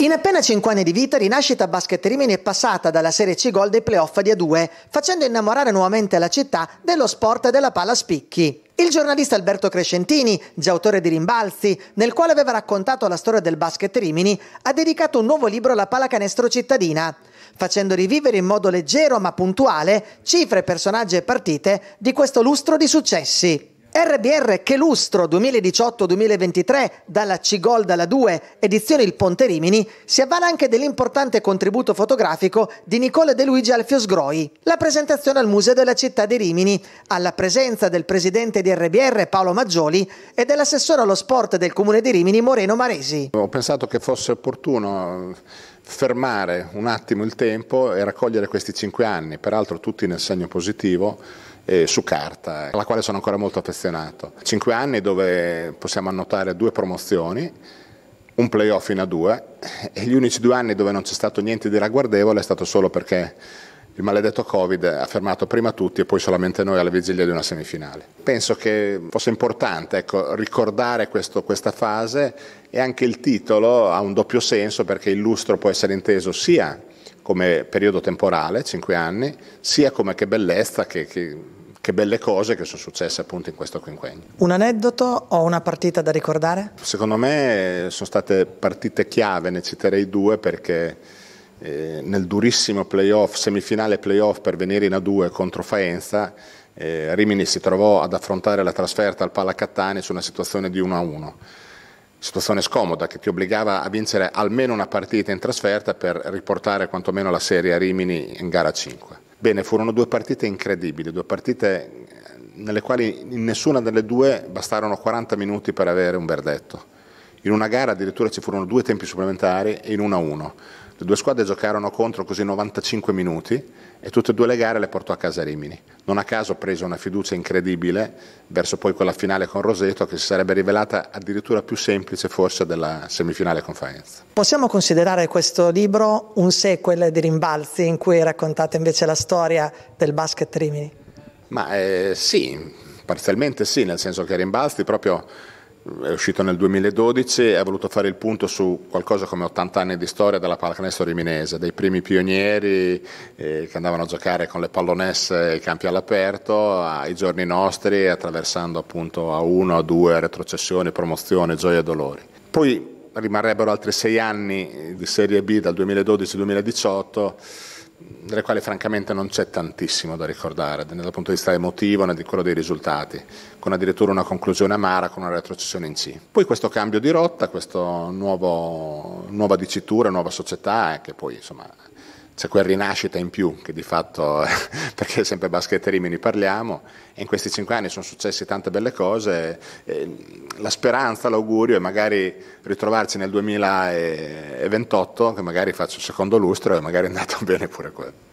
In appena 5 anni di vita, Rinascita Basket Rimini è passata dalla Serie C Gold ai playoff di A2, facendo innamorare nuovamente la città dello sport e della palla spicchi. Il giornalista Alberto Crescentini, già autore di Rimbalzi, nel quale aveva raccontato la storia del basket Rimini, ha dedicato un nuovo libro alla pallacanestro cittadina, facendo rivivere in modo leggero ma puntuale cifre, personaggi e partite di questo lustro di successi. RBR Che Lustro 2018-2023 dalla Cigol alla 2 edizione Il Ponte Rimini si avvale anche dell'importante contributo fotografico di Nicole De Luigi Alfio Sgroi. La presentazione al Museo della Città di Rimini, alla presenza del presidente di RBR Paolo Maggioli e dell'assessore allo sport del Comune di Rimini Moreno Maresi. Ho pensato che fosse opportuno eh, fermare un attimo il tempo e raccogliere questi cinque anni, peraltro tutti nel segno positivo eh, su carta, alla quale sono ancora molto affezionato. Cinque anni dove possiamo annotare due promozioni, un playoff in a due e gli unici due anni dove non c'è stato niente di ragguardevole è stato solo perché il maledetto Covid ha fermato prima tutti e poi solamente noi alla vigilia di una semifinale. Penso che fosse importante ecco, ricordare questo, questa fase e anche il titolo ha un doppio senso perché il lustro può essere inteso sia come periodo temporale, cinque anni, sia come che bellezza che, che che belle cose che sono successe appunto in questo quinquennio. Un aneddoto o una partita da ricordare? Secondo me eh, sono state partite chiave, ne citerei due perché eh, nel durissimo playoff, semifinale playoff per venire in A2 contro Faenza, eh, Rimini si trovò ad affrontare la trasferta al Pala su una situazione di 1 1 situazione scomoda che ti obbligava a vincere almeno una partita in trasferta per riportare quantomeno la serie a Rimini in gara 5. Bene, furono due partite incredibili, due partite nelle quali in nessuna delle due bastarono 40 minuti per avere un verdetto in una gara addirittura ci furono due tempi supplementari e in una uno. Le due squadre giocarono contro così 95 minuti e tutte e due le gare le portò a casa Rimini. Non a caso prese una fiducia incredibile verso poi quella finale con Roseto che si sarebbe rivelata addirittura più semplice forse della semifinale con Faenza. Possiamo considerare questo libro un sequel di Rimbalzi in cui raccontate invece la storia del basket Rimini? Ma eh, sì, parzialmente sì, nel senso che Rimbalzi proprio è uscito nel 2012 e ha voluto fare il punto su qualcosa come 80 anni di storia della pallacanestro riminese, dei primi pionieri eh, che andavano a giocare con le pallonesse ai campi all'aperto, ai giorni nostri, attraversando appunto a uno, a due retrocessioni, promozioni, gioie e dolori. Poi rimarrebbero altri sei anni di Serie B dal 2012 al 2018 delle quali francamente non c'è tantissimo da ricordare, né dal punto di vista emotivo né di quello dei risultati, con addirittura una conclusione amara con una retrocessione in C. Poi questo cambio di rotta, questa nuova dicitura, nuova società, eh, che poi insomma c'è quel rinascita in più che di fatto, perché sempre basket e rimini parliamo, e in questi cinque anni sono successe tante belle cose, la speranza, l'augurio è magari ritrovarci nel 2028, che magari faccio il secondo lustro e magari è andato bene pure quello.